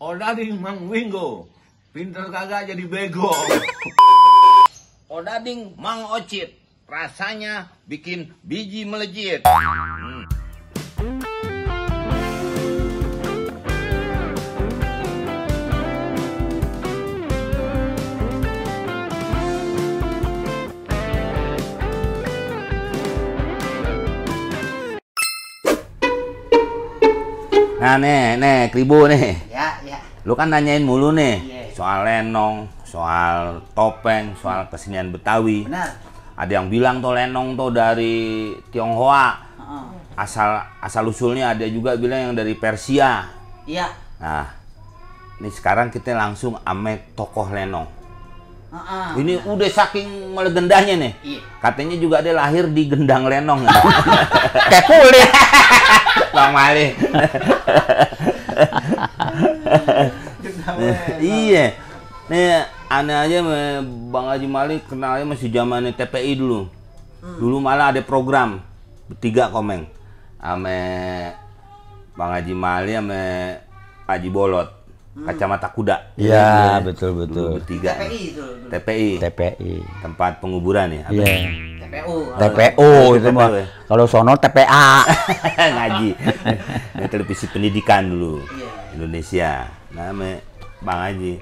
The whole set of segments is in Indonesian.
Odading oh, Mang Wingo, pinter kagak jadi bego. Odading oh, Mang Ocit, rasanya bikin biji melejit. Hmm. Nah, nih, nih, kribo nih. Lu kan nanyain mulu nih yeah. soal lenong, soal topeng, soal kesenian Betawi. Benar. Ada yang bilang tuh lenong tuh dari Tionghoa. Uh-uh. Asal asal usulnya ada juga bilang yang dari Persia. Iya. Yeah. Nah, ini sekarang kita langsung ame tokoh lenong. Uh-uh. Ini udah saking melegendanya nih. Iya. Katanya juga dia lahir di gendang lenong. Kayak kulit. Bang Mali iya. Nih aneh aja Bang Haji Malik kenalnya masih zaman TPI dulu. Hmm. Dulu malah ada program bertiga komeng. Ame Bang Haji Mali ame Haji Bolot. Hmm. Kacamata kuda. Iya, betul betul. tiga bertiga. TPI TPI. Tempat penguburan ya. Yeah. TPU. TPU oh, itu mah. Ya? Kalau sono TPA. Ngaji. nah, televisi pendidikan dulu. Iya. Indonesia. Nama Bang Haji.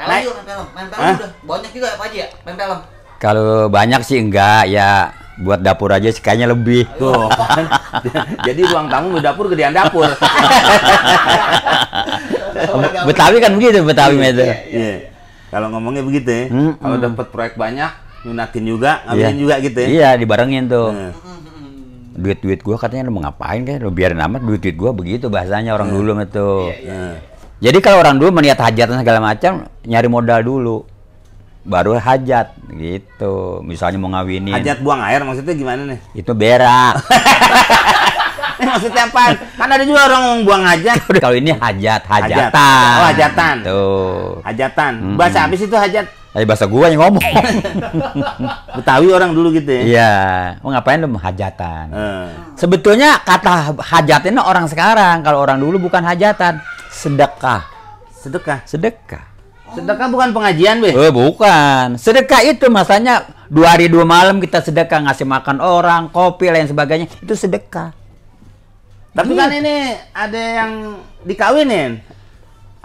Pelem juga main pelem. Main pelem udah banyak juga Pak Haji ya, main pelem. Kalau banyak sih enggak ya buat dapur aja kayaknya lebih. Tuh kan? Jadi ruang tamu di dapur gedean dapur. Betawi kan begitu Betawi iya, meter. itu. Iya, iya. Kalau ngomongnya begitu ya. Hmm, Kalau hmm. dapat proyek banyak nyunatin juga ngambilin yeah. juga gitu ya iya dibarengin tuh hmm. duit-duit gua katanya lu mau ngapain kan lu biarin amat duit-duit gua begitu bahasanya orang hmm. dulu itu yeah, yeah, yeah. Iya. jadi kalau orang dulu melihat hajatan segala macam nyari modal dulu baru hajat gitu misalnya mau ngawinin hajat buang air maksudnya gimana nih itu berak eh, maksudnya apa? Kan ada juga orang buang hajat. Kalau ini hajat, hajatan. Hajat. Oh, hajatan. Tuh. Gitu. Hajatan. Bahasa habis itu hajat Eh bahasa gua yang ngomong. Eh. Betawi orang dulu gitu ya. Iya. Mau ngapain lu hajatan. Hmm. Eh. Sebetulnya kata hajatan orang sekarang, kalau orang dulu bukan hajatan, sedekah. Sedekah. Sedekah. Sedekah bukan pengajian, Be? Eh, bukan. Sedekah itu masanya dua hari dua malam kita sedekah ngasih makan orang, kopi lain sebagainya, itu sedekah. Tapi iya. kan ini ada yang dikawinin.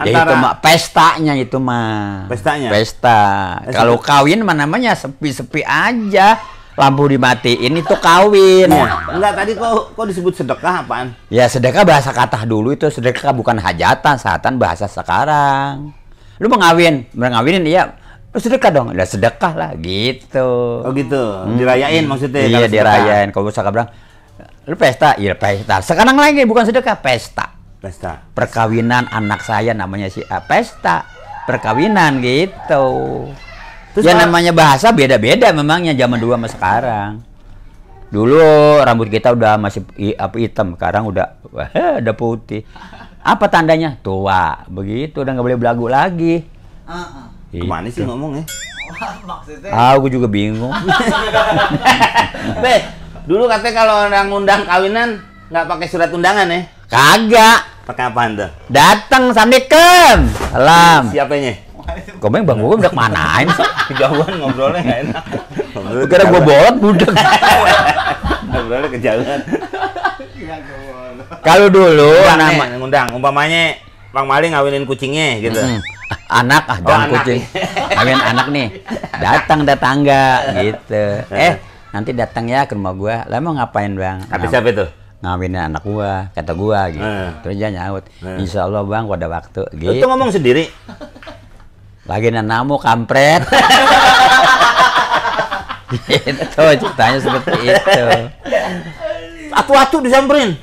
Ya Antara... Ya itu mah pestanya itu mah. Pestanya. Pesta. Eh, kalau kawin mah namanya sepi-sepi aja. Lampu dimatiin itu kawin. Ya, enggak tadi kok kok disebut sedekah apaan? Ya sedekah bahasa katah dulu itu sedekah bukan hajatan, saatan bahasa sekarang. Lu mengawin ngawin, iya sedekah dong, udah sedekah lah gitu. Oh gitu, hmm. dirayain hmm. maksudnya. Iya dirayain. Kalau bisa bilang, lu pesta, iya pesta. Sekarang lagi bukan sedekah, pesta pesta perkawinan anak saya namanya si A ah, pesta perkawinan gitu Terus ya namanya bahasa beda-beda memangnya zaman dulu sama sekarang dulu rambut kita udah masih apa hitam sekarang udah wah, udah putih apa tandanya tua begitu udah nggak boleh belagu lagi uh -uh. kemana sih gitu. ngomongnya eh? ah aku juga bingung Be, dulu katanya kalau orang undang kawinan nggak pakai surat undangan ya Kagak. Pakai apaan tuh? Datang Assalamualaikum. Salam. Siapanya? Komeng Bang gue udah manain sih? Kejauhan ngobrolnya nggak enak. Ngobrol Kira gue bolot budak. ngobrolnya kejauhan. Kalau dulu anak nih, ngundang umpamanya Bang Mali ngawinin kucingnya gitu. Hmm. Ah, anak ah oh, jangan kucing. Ngawin anak nih. Datang tetangga gitu. Eh. eh, nanti datang ya ke rumah gue. Lah mau ngapain, Bang? Tapi siapa itu? ngawinin anak gua, kata gua gitu. Eh. Terus dia nyaut, eh. insya Allah bang pada waktu gitu. Itu ngomong sendiri? Lagi nanamu kampret. itu ceritanya seperti itu. Atu-atu disamperin?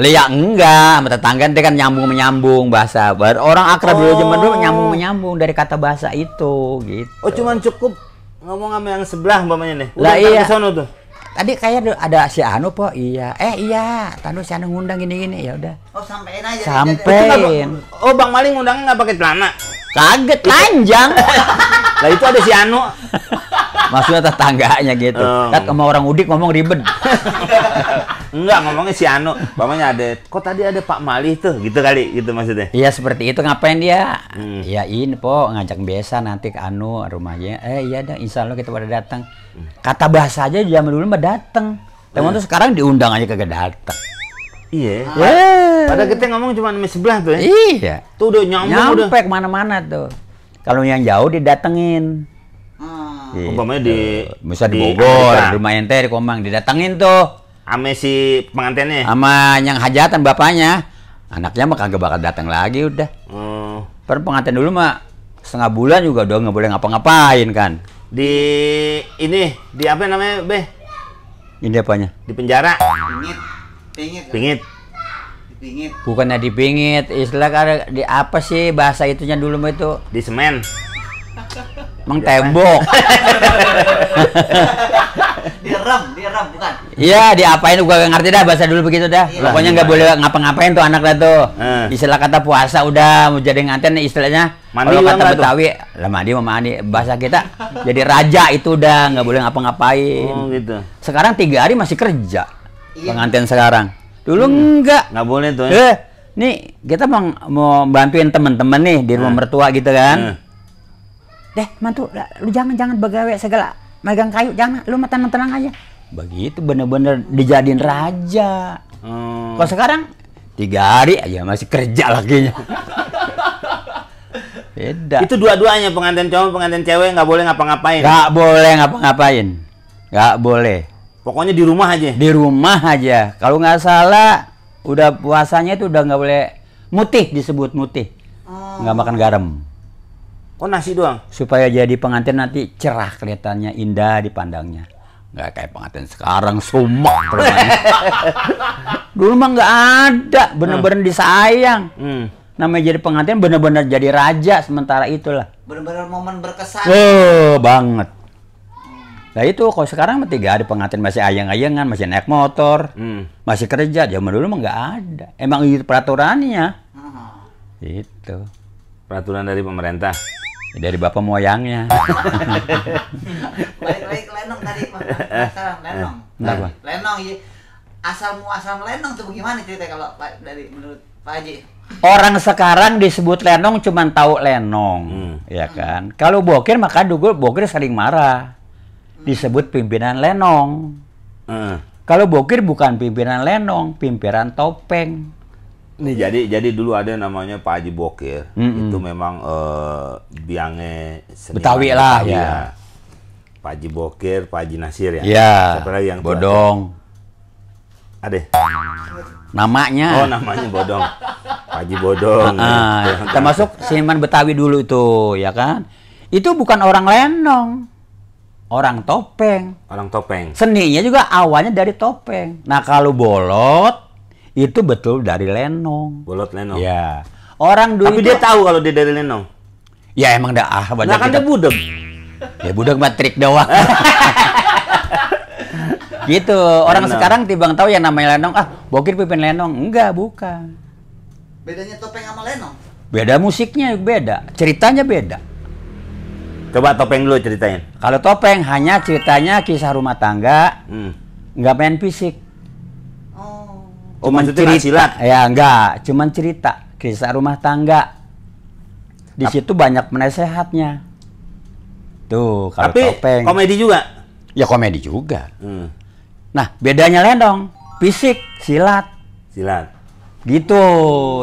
Lia ya enggak, sama tetangga dia kan nyambung-menyambung bahasa. Baru orang akrab oh. zaman dulu oh. nyambung-menyambung dari kata bahasa itu gitu. Oh cuman cukup ngomong sama yang sebelah mamanya nih. Udah lah iya. Sono tuh tadi kayak ada si Anu po iya eh iya tadi si Anu ngundang gini gini ya udah oh sampein aja sampein gak, oh bang Maling ngundang nggak pakai celana kaget panjang lah itu ada si Anu maksudnya tetangganya gitu uh. kan sama orang udik ngomong ribet Enggak ngomongnya si Anu, bapaknya ada. Kok tadi ada Pak Mali tuh, gitu kali, gitu maksudnya. Iya seperti itu ngapain dia? Hmm. ini po ngajak biasa nanti ke Anu rumahnya. Eh iya dah, insya Allah kita pada datang. Hmm. Kata bahasa aja zaman dulu mah datang. Teman hmm. tuh sekarang diundang aja kagak datang. Iya. Ah. Iya. Yeah. Pada kita ngomong cuma di sebelah tuh ya. Iya. Tuh udah nyambung Nyampe udah. Nyampe kemana-mana tuh. Kalau yang jauh didatengin. Hmm. Umpamanya di... Bisa iya. di, di Bogor, di rumah ente, di Komang. Didatengin tuh. Ame si pengantinnya? Sama yang hajatan bapaknya. Anaknya mah kagak bakal datang lagi udah. Hmm. Per pengantin dulu mah setengah bulan juga udah nggak boleh ngapa-ngapain kan. Di ini di apa namanya be? Ini apanya? Di penjara. Pingit. Pingit. Pingit. Pingit. Bukannya di pingit, istilah kan di apa sih bahasa itunya dulu mah itu? Di semen. Emang tembok. rem, dia rem bukan. Iya, diapain gua gak ngerti dah bahasa dulu begitu dah. Iya. Pokoknya nggak boleh ngapa-ngapain tuh anak dah tuh. Eh. Istilah kata puasa udah mau jadi nganten istilahnya. Mandi kalau kata Betawi, lah mandi mandi bahasa kita jadi raja itu udah nggak boleh ngapa-ngapain. Oh gitu. Sekarang tiga hari masih kerja. Iya. Pengantin sekarang. Dulu hmm. enggak. Nggak boleh tuh. Ya. Eh, nih kita mau, mau bantuin temen-temen nih di rumah hmm. mertua gitu kan. Hmm. Deh, mantu, lu jangan jangan begawe segala megang kayu jangan lu tenang tenang aja begitu bener-bener dijadiin raja hmm. Oh. kok sekarang tiga hari aja masih kerja lakinya beda itu dua-duanya pengantin cowok pengantin cewek nggak boleh ngapa-ngapain nggak boleh ngapa-ngapain nggak boleh pokoknya di rumah aja di rumah aja kalau nggak salah udah puasanya itu udah nggak boleh mutih disebut mutih oh. nggak oh. makan garam Oh nasi doang? Supaya jadi pengantin nanti cerah kelihatannya, indah dipandangnya. Gak kayak pengantin sekarang, sumak Dulu mah gak ada, bener-bener hmm. disayang. Hmm. Namanya jadi pengantin bener-bener jadi raja sementara itulah. Bener-bener momen berkesan. Oh, banget. Nah itu kalau sekarang mah tiga ada pengantin masih ayang-ayangan, masih naik motor, hmm. masih kerja. Zaman dulu mah nggak ada. Emang itu peraturannya. Hmm. Itu. Peraturan dari pemerintah. Ya, dari bapak moyangnya. balik baik lenong tadi masalah lenong. Eh, Enggak, Pak. Lenong ya. Asal mu asal lenong tuh bagaimana cerita kalau dari menurut Pak Haji? Orang sekarang disebut lenong cuman tahu lenong, hmm. ya kan? Hmm. Kalau bokir maka dulu bokir sering marah. Hmm. Disebut pimpinan lenong. Hmm. Kalau bokir bukan pimpinan lenong, pimpinan topeng. Nih jadi jadi dulu ada namanya Pak Haji Bokir. Mm-hmm. Itu memang uh, biangnya Betawi lah Betawi ya. ya. Pak Haji Bokir, Pak Haji Nasir ya. Iya. yang Bodong. ada Namanya. Oh, namanya Bodong. Pak Haji Bodong. Uh, Termasuk seniman Betawi dulu itu, ya kan? Itu bukan orang Lenong orang topeng. Orang topeng. Seninya juga awalnya dari topeng. Nah kalau bolot itu betul dari Lenong. Bolot Lenong. Ya. Orang dulu. Tapi dia tahu kalau dia dari Lenong. Ya emang dah ah banyak. Nah, kan dia budeg. Ya budeg mah trik doang. gitu. Orang Lenong. sekarang tibang tahu yang namanya Lenong. Ah, bokir pipin Lenong. Enggak, bukan. Bedanya topeng sama Lenong? Beda musiknya, beda. Ceritanya beda. Coba topeng dulu ceritain. Kalau topeng hanya ceritanya kisah rumah tangga, hmm. nggak main fisik. Oh, cuman cerita. Silat. Ya, enggak, cuman cerita kisah rumah tangga. Di Ap situ banyak penasehatnya. Tuh, kalau Tapi, topeng. komedi juga. Ya komedi juga. Hmm. Nah, bedanya lendong, fisik, silat. Silat. Gitu.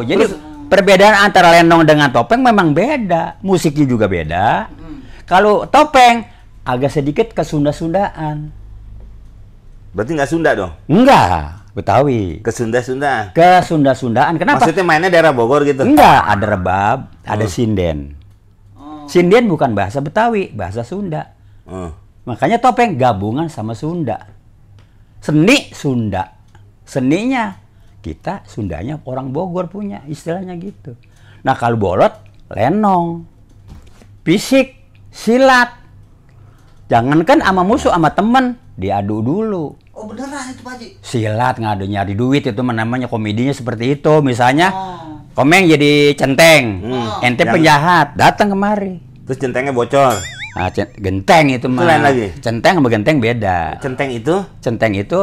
Jadi Terus, perbedaan antara lendong dengan topeng memang beda. Musiknya juga beda. Hmm. Kalau topeng agak sedikit ke Sunda-Sundaan. Berarti nggak Sunda dong? Enggak. Betawi. Ke Sunda-Sunda. Ke Sunda-Sundaan. Kenapa? Maksudnya mainnya daerah Bogor gitu? Enggak, ada rebab, ada oh. sinden. Oh. Sinden bukan bahasa Betawi, bahasa Sunda. Oh. Makanya topeng gabungan sama Sunda. Seni Sunda. Seninya kita Sundanya orang Bogor punya istilahnya gitu. Nah, kalau bolot lenong. Fisik, silat. Jangankan sama musuh sama teman diadu dulu Oh beneran itu Pak Haji? Silat nggak ada nyari duit itu namanya komedinya seperti itu. Misalnya oh. Komeng jadi centeng, hmm. ente oh. Yang... penjahat, datang kemari. Terus centengnya bocor. Nah, genteng itu mah. Lain lagi. Centeng sama genteng beda. Centeng itu? Centeng itu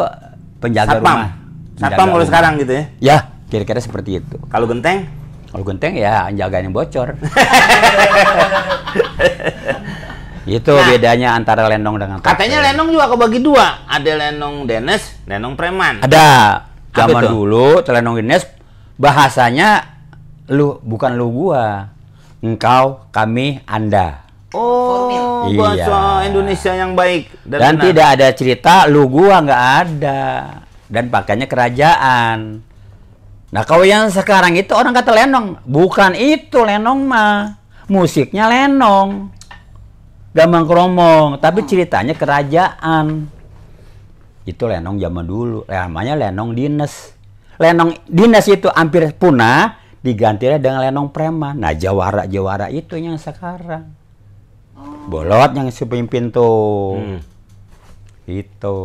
penjaga Satpam. rumah. Penjaga Satpam kalau sekarang gitu ya? Ya, kira-kira seperti itu. Kalau genteng? Kalau genteng ya jagain yang bocor. Itu nah, bedanya antara lenong dengan topeng. Katanya lenong juga kebagi dua. Ada lenong Dennis, lenong preman. Ada. Zaman dulu lenong Dennis bahasanya lu bukan lu gua. Engkau, kami, Anda. Oh, iya. bahasa Indonesia yang baik dan, dan tidak ada cerita lu gua nggak ada. Dan pakainya kerajaan. Nah, kalau yang sekarang itu orang kata lenong, bukan itu lenong mah. Musiknya lenong Gampang keromong, tapi oh. ceritanya kerajaan. Itu lenong zaman dulu, namanya lenong Dines. Lenong Dines itu hampir punah, digantinya dengan lenong preman. Nah, jawara-jawara itu yang sekarang. Oh. Bolot yang si tuh. Hmm. Itu.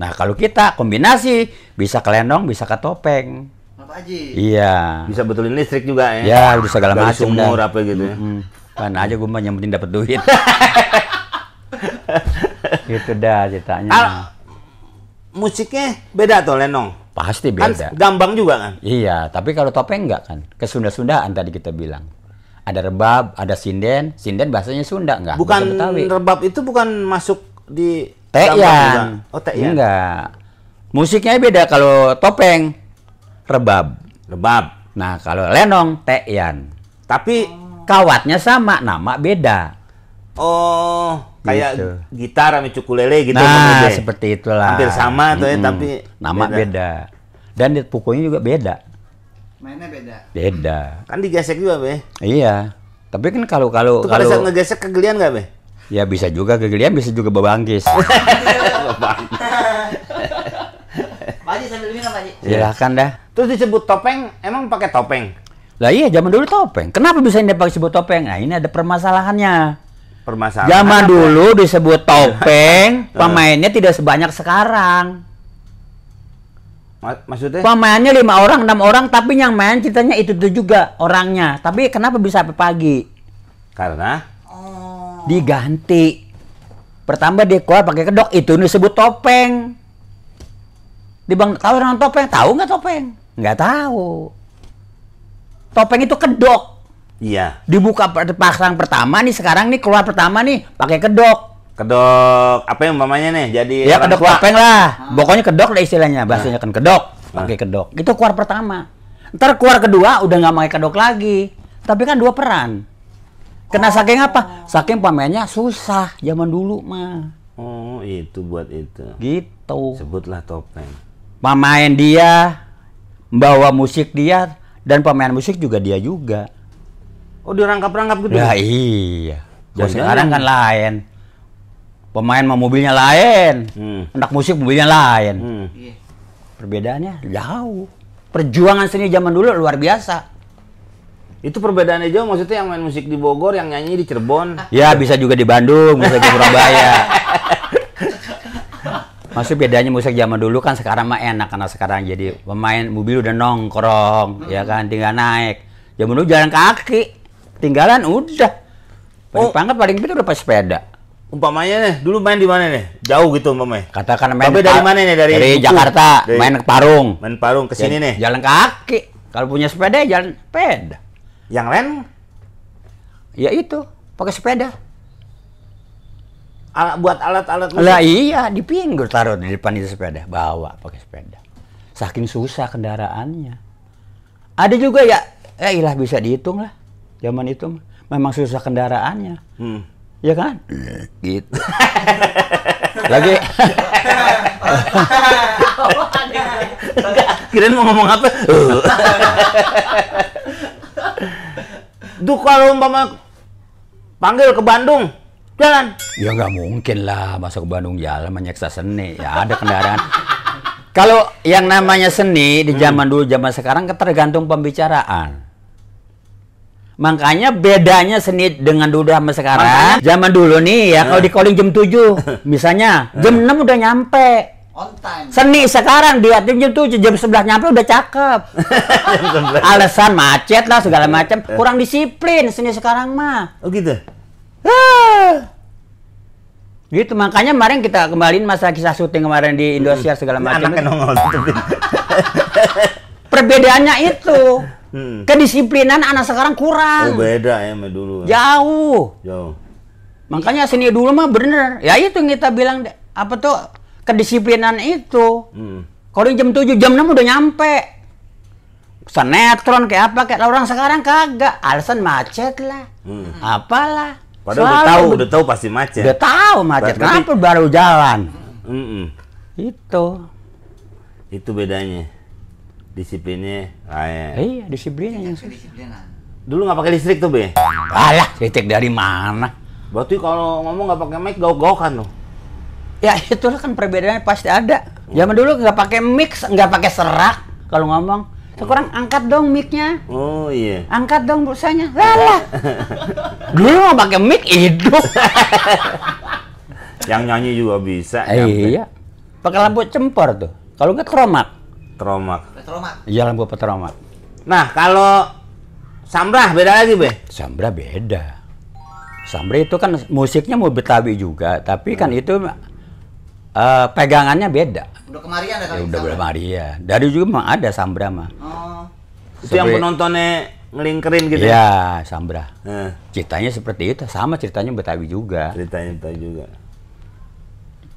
Nah, kalau kita kombinasi bisa ke lenong, bisa ke topeng. Pak Haji. Iya. Bisa betulin listrik juga ya. Ya udah segala macam. Sumur apa gitu ya. -hmm kan aja gue mah yang penting dapat duit. gitu dah ceritanya. Al musiknya beda tuh Lenong. Pasti kan beda. Kan gambang juga kan? Iya, tapi kalau topeng enggak kan? Kesunda-sundaan tadi kita bilang. Ada rebab, ada sinden. Sinden bahasanya Sunda enggak? Bukan rebab itu bukan masuk di Teyan. Oh, teyan. Enggak. Musiknya beda kalau topeng rebab. Rebab. Nah, kalau lenong teyan. Tapi kawatnya sama, nama beda. Oh, kayak gitu. gitar sama cukulele gitu. Nah, seperti seperti itulah. Hampir sama tuh ya, tapi nama beda. beda. Dan pukulnya juga beda. Mainnya beda. Beda. Kan digesek juga, Be. Iya. Tapi kan kalau kalau Itu kalau, saat ngegesek kegelian nggak, Be? Ya bisa juga kegelian, bisa juga bebangkis. bebangkis. Pak Haji sambil minum, Pak Haji. Silahkan dah. Terus disebut topeng, emang pakai topeng? Lah iya zaman dulu topeng. Kenapa bisa dipakai sebut topeng? Nah ini ada permasalahannya. Permasalahan. Zaman apa? dulu disebut topeng, pemainnya tidak sebanyak sekarang. Maksudnya? Pemainnya lima orang, enam orang, tapi yang main ceritanya itu tuh juga orangnya. Tapi kenapa bisa sampai pagi? Karena oh. diganti. Pertama dia keluar pakai kedok itu disebut topeng. di bang tahu orang topeng, tahu nggak topeng? Nggak tahu topeng itu kedok. Iya. Dibuka pasang pertama nih sekarang nih keluar pertama nih pakai kedok. Kedok apa yang umpamanya nih? Jadi ya kedok tua. topeng lah. Hmm. Pokoknya kedok lah istilahnya. Ah. Bahasanya hmm. kan kedok, pakai hmm. kedok. Itu keluar pertama. Ntar keluar kedua udah nggak pakai kedok lagi. Tapi kan dua peran. Kena oh. saking apa? Saking pamannya susah zaman dulu mah. Oh, itu buat itu. Gitu. Sebutlah topeng. Pemain dia, bawa musik dia, dan pemain musik juga dia juga. Oh, dirangkap-rangkap rangkap gitu. Nah, iya. Jangan sekarang kan lain. Pemain mau mobilnya lain. Hmm. Anak musik mobilnya lain. Hmm. Iya. Perbedaannya jauh. Perjuangan seni zaman dulu luar biasa. Itu perbedaannya jauh maksudnya yang main musik di Bogor, yang nyanyi di Cirebon. Ya bisa juga di Bandung, bisa di Surabaya. Masuk bedanya musik zaman dulu kan sekarang mah enak karena sekarang jadi pemain mobil udah nongkrong, hmm. ya kan tinggal naik. Zaman dulu jalan kaki, tinggalan udah. Paling oh. pangkat paling itu udah pas sepeda. Umpamanya nih, dulu main di mana nih? Jauh gitu umpamanya. Katakan main Tapi dari mana nih? Dari, dari Jakarta, dari, main ke Parung. Main Parung ke sini nih. Jalan kaki. Kalau punya sepeda jalan sepeda. Yang lain? Ya itu, pakai sepeda. Al buat alat-alat lah iya di pinggir taruh di depan itu sepeda bawa pakai sepeda saking susah kendaraannya ada juga ya ya ilah bisa dihitung lah zaman itu memang susah kendaraannya hmm. ya kan iya, gitu lagi kirain mau ngomong apa Duh kalau umpama panggil ke Bandung jalan. Ya nggak mungkin lah masuk ke Bandung jalan menyeksa seni. Ya ada kendaraan. Kalau yang namanya seni di hmm. zaman hmm. dulu zaman sekarang kan tergantung pembicaraan. Makanya bedanya seni dengan dulu sama sekarang. Makanya? Zaman dulu nih ya, kalau eh. di calling jam 7, misalnya eh. jam 6 udah nyampe. Seni sekarang dia jam tujuh, jam sebelah nyampe udah cakep. Alasan macet lah segala macam, eh. kurang disiplin seni sekarang mah. Oh gitu. Ah. Gitu makanya kemarin kita kembaliin masa kisah syuting kemarin di Indosiar hmm. segala macam. Anak nongol Perbedaannya itu. Hmm. Kedisiplinan anak sekarang kurang. Oh, beda ya sama dulu. Ya. Jauh. Jauh. Makanya seni dulu mah bener. Ya itu yang kita bilang apa tuh kedisiplinan itu. Hmm. Kalau jam 7 jam 6 udah nyampe. Senetron kayak apa kayak orang sekarang kagak. Alasan macet lah. Hmm. Apalah Padahal udah tahu, udah tahu pasti macet. Udah tahu macet. Berarti, Kenapa baru jalan? Mm -mm. Itu. Itu bedanya. Disiplinnya lain. Iya, disiplinnya yang Dulu nggak pakai listrik tuh, Be? Alah, listrik dari mana? Berarti kalau ngomong nggak pakai mic gaw-gaw kan tuh. Ya itulah kan perbedaannya pasti ada. Zaman dulu nggak pakai mix, nggak pakai serak kalau ngomong sekarang oh. angkat dong micnya. Oh iya. Angkat dong busanya lala Dulu mau pakai mic hidup. Yang nyanyi juga bisa. Eh, iya. Pakai lampu cempor tuh. Kalau nggak teromak, teromak, Petromak. Iya lampu petromak. Nah kalau Sambrah beda lagi be. Sambrah beda. Sambrah itu kan musiknya mau betawi juga, tapi kan hmm. kan itu uh, pegangannya beda. Udah kemarian ada ya, ya, udah kemarian. Dari juga memang ada Sambra mah. Oh. Itu yang penontonnya ngelingkerin gitu ya? Iya, Sambra. Eh. Ceritanya seperti itu, sama ceritanya Betawi juga. Ceritanya Betawi juga.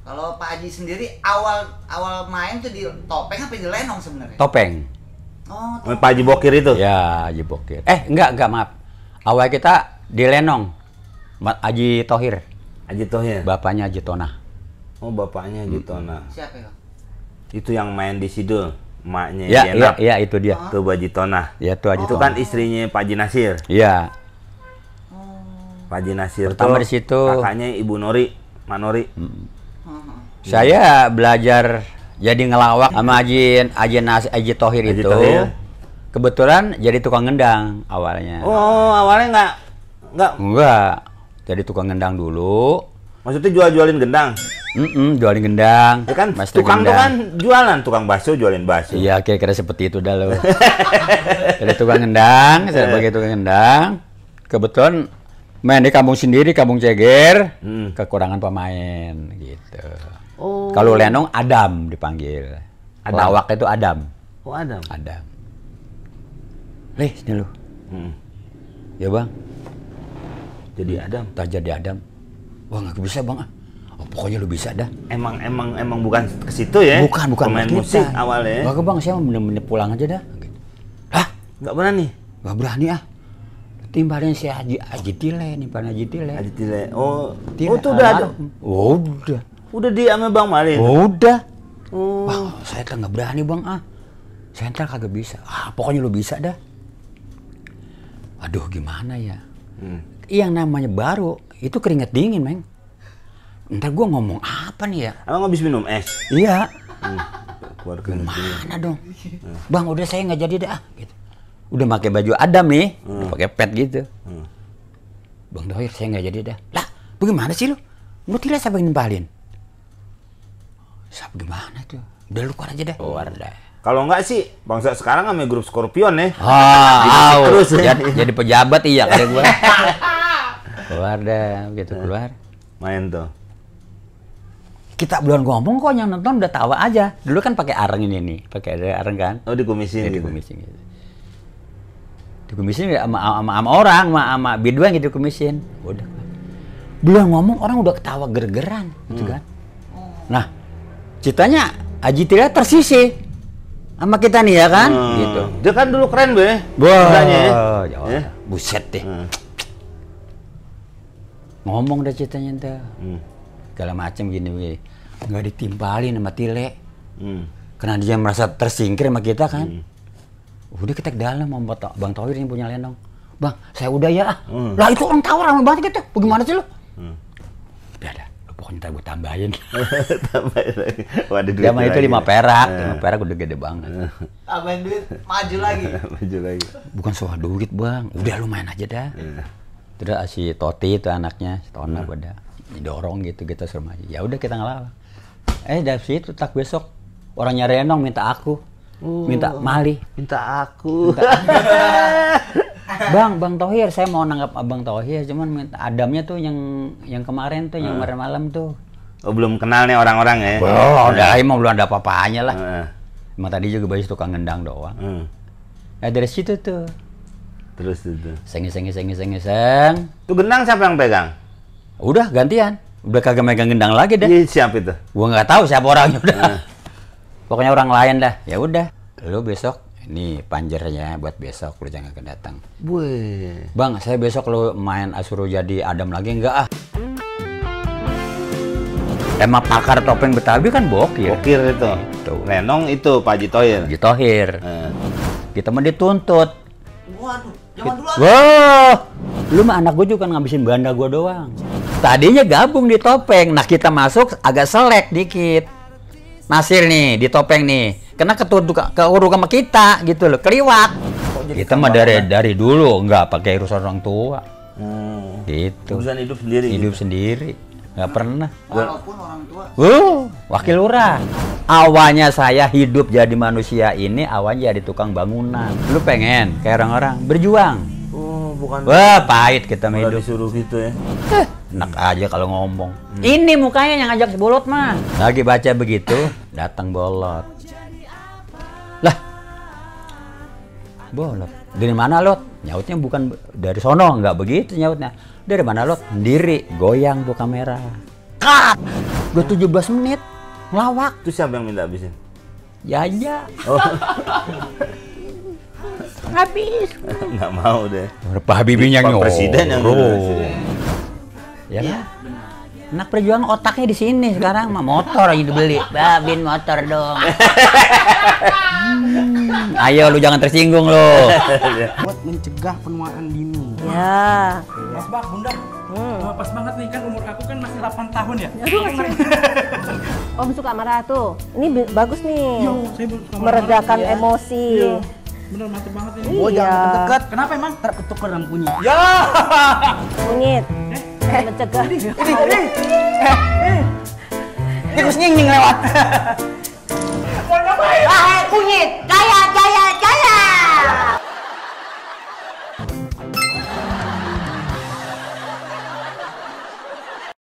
Kalau Pak Haji sendiri awal awal main tuh di topeng apa di lenong sebenarnya? Topeng. Oh, topeng. Oh, Pak Haji Bokir itu? Ya, Haji Bokir. Eh, enggak, enggak, maaf. Awal kita di lenong. Haji Tohir. Haji Tohir? Bapaknya Haji Tona. Oh, bapaknya Haji hmm. Siapa ya? Itu yang main di Sidul maknya ya, ya, ya, itu dia. Ke Baji Tona Ya, itu Haji Itu kan istrinya Pak Haji Nasir. Iya. Pak Haji Nasir Pertama di situ kakaknya Ibu Nori, Mak Nori. Hmm. hmm. Saya belajar jadi ngelawak sama Haji Haji Nas Haji Tohir Haji itu. Tohir. Kebetulan jadi tukang gendang awalnya. Oh, awalnya nggak nggak? Nggak. Jadi tukang gendang dulu Maksudnya jual-jualin gendang? Mm -mm, jualin gendang. Ya kan, Mas tukang gendang. tuh kan jualan, tukang bakso jualin bakso. Iya, kira-kira seperti itu dah lo. Ada tukang gendang, saya eh. sebagai tukang gendang. Kebetulan main di kampung sendiri, kampung Ceger, hmm. kekurangan pemain gitu. Oh. Kalau Lenong Adam dipanggil. Adam. Lawak itu Adam. Oh Adam. Adam. Leh, sini lu. Hmm. Ya bang. Jadi Adam. Tak jadi Adam wah nggak bisa bang ah oh, pokoknya lu bisa dah emang emang emang bukan ke situ ya bukan bukan pemain kita. musik awalnya ya? Gak bang saya bener-bener pulang aja dah ah nggak berani Gak berani ah timbalin si Haji Haji Tile nimpalin Haji Tile Haji Tile oh Tile. oh itu udah ada oh, udah udah di sama Bang Malin oh, udah oh. bang saya kan nggak berani bang ah saya ntar kagak bisa ah pokoknya lu bisa dah aduh gimana ya hmm. Iya, yang namanya baru itu keringat dingin, Meng. Ntar gue ngomong apa nih ya? Emang habis minum es? Eh. Iya. Hmm, keluar dong? Hmm. Bang, udah saya nggak jadi deh. Gitu. Udah pakai baju Adam nih, hmm. pakai pet gitu. Hmm. Bang Dohir, saya nggak jadi deh. Lah, bagaimana sih lu? Lu tidak siapa yang nimpalin? Siapa gimana tuh? Udah lu keluar aja dah. Keluar deh. Kalau enggak sih, bangsa sekarang sama grup Scorpion ya. Ah, oh, terus ya. Jadi, jadi pejabat iya kayak gue. keluar dah gitu nah. keluar main tuh kita belum ngomong kok yang nonton udah tawa aja dulu kan pakai areng ini nih pakai ada areng kan oh dikumisin ya, gitu. dikumisin gitu dikumisin sama, sama, sama orang sama, sama biduan gitu dikumisin udah belum ngomong orang udah ketawa gergeran hmm. gitu hmm. kan nah ceritanya Aji tidak tersisi sama kita nih ya kan hmm. gitu dia kan dulu keren be wah ya. Eh. buset deh hmm ngomong dah ceritanya dah hmm. segala macam gini begini nggak ditimpalin sama Tile hmm. karena dia merasa tersingkir sama kita kan hmm. udah kita ke dalam sama Bang Tawir yang punya Lenong Bang saya udah ya hmm. lah itu orang tawar orang banget gitu bagaimana sih lo hmm. udah ada pokoknya ntar gue tambahin tambahin lagi waduh itu lima perak hmm. lima perak udah gede banget tambahin duit maju lagi maju lagi bukan soal duit bang udah lumayan aja dah hmm terus ah, si Toti itu anaknya si Tona hmm. pada didorong gitu kita gitu, ya udah kita ngalah eh dari situ tak besok orangnya Renong minta aku uh, minta Mali minta aku Bang, Bang Tohir, saya mau nanggap Abang Tohir, cuman minta Adamnya tuh yang yang kemarin tuh, hmm. yang kemarin malam tuh. Oh, belum kenal nih orang-orang ya? Oh, udah, emang belum ada apa-apanya lah. Hmm. Emang tadi juga baru tukang ngendang doang. Hmm. Nah, dari situ tuh, Terus itu. Seng seng seng seng seng. Itu gendang siapa yang pegang? Udah gantian. Udah kagak megang gendang lagi deh. Ini iya, siapa itu? Gua nggak tahu siapa orangnya udah. Nah. Pokoknya orang lain dah. Ya udah. Lu besok ini panjernya buat besok lu jangan kedatang. Wih. Bang, saya besok lu main Asuro jadi Adam lagi enggak ah? Emang pakar topeng Betawi kan bokir. Bokir itu. itu. Lenong itu Pak Jitohir. Jitohir. Eh. Kita mau dituntut Wah, kan? lu mah anak gue juga ngabisin banda gue doang. Tadinya gabung di topeng, nah kita masuk agak selek dikit. Nasir nih di topeng nih, kena ketuduh keuruk sama kita gitu loh, keliwat. Kita mah dari kan? dari dulu nggak pakai urusan orang tua. Hmm. Gitu. Urusan hidup sendiri. Hidup gitu. sendiri nggak pernah walaupun orang tua uh wakil lurah awalnya saya hidup jadi manusia ini awalnya jadi tukang bangunan lu pengen kayak orang-orang berjuang oh bukan wah pahit kita hidup disuruh gitu ya enak aja kalau ngomong hmm. ini mukanya yang ngajak bolot mah lagi baca begitu datang bolot lah bolot dari mana lot nyautnya bukan dari sono nggak begitu nyautnya dari mana lo sendiri goyang tuh kamera kak udah 17 menit ngelawak tuh siapa yang minta habisin ya aja. Iya. oh. habis nggak mau deh berapa habibinya yang presiden yang nyuruh ya, ya. Anak perjuangan otaknya di sini sekarang mah motor aja dibeli. Babin motor dong. Hmm. Ayo lu jangan tersinggung lo. Buat mencegah penuaan dini. Ya. Mas Bak, Bunda. Hmm. Pas banget nih kan umur aku kan masih 8 tahun ya. Aduh, Om suka marah tuh. Ini bagus nih. Yo, saya Meredakan ya. emosi. Yo. Bener mantep banget ini. Iya. Oh, jangan deket. Kenapa emang? Ntar ketuker bunyi. Ya. Kunyit. Ini, ini, eh, ini. lewat. Mau ngapain? Ah, kunyit, kaya.